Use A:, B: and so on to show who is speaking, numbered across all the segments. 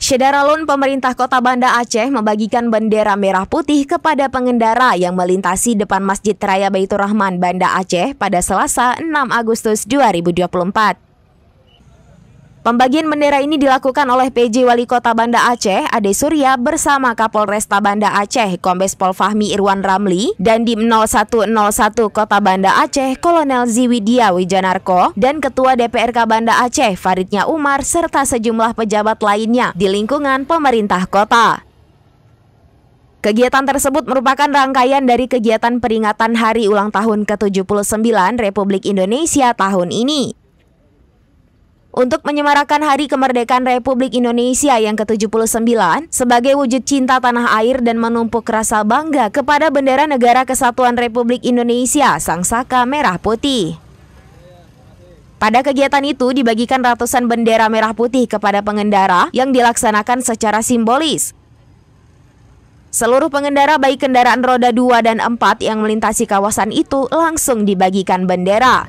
A: Syedaralun pemerintah kota Banda Aceh membagikan bendera merah putih kepada pengendara yang melintasi depan Masjid Raya Baitur Rahman Banda Aceh pada Selasa 6 Agustus 2024. Pembagian bendera ini dilakukan oleh PJ Wali Kota Banda Aceh, Ade Surya bersama Kapolresta Banda Aceh, Kombes Pol Fahmi Irwan Ramli, dan di 0101 Kota Banda Aceh, Kolonel Ziwidia Wijanarko, dan Ketua DPRK Banda Aceh, Faridnya Umar, serta sejumlah pejabat lainnya di lingkungan pemerintah kota. Kegiatan tersebut merupakan rangkaian dari kegiatan peringatan Hari Ulang Tahun ke-79 Republik Indonesia tahun ini untuk menyemarakan Hari Kemerdekaan Republik Indonesia yang ke-79 sebagai wujud cinta tanah air dan menumpuk rasa bangga kepada bendera negara kesatuan Republik Indonesia Sang Saka Merah Putih. Pada kegiatan itu dibagikan ratusan bendera merah putih kepada pengendara yang dilaksanakan secara simbolis. Seluruh pengendara baik kendaraan roda 2 dan 4 yang melintasi kawasan itu langsung dibagikan bendera.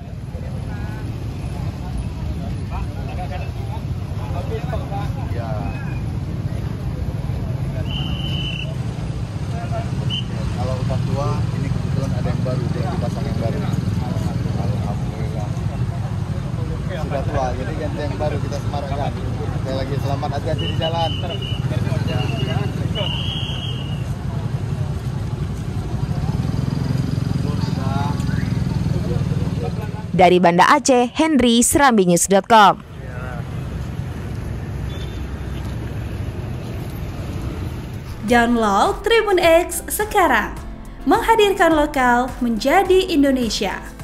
A: Jawa. Jadi ganti yang baru kita semarakkan. Ya. Sekali lagi selamat hati-hati di jalan. Dari Banda Aceh, Henry, serambinews.com. Download Tribun X sekarang. Menghadirkan lokal menjadi Indonesia.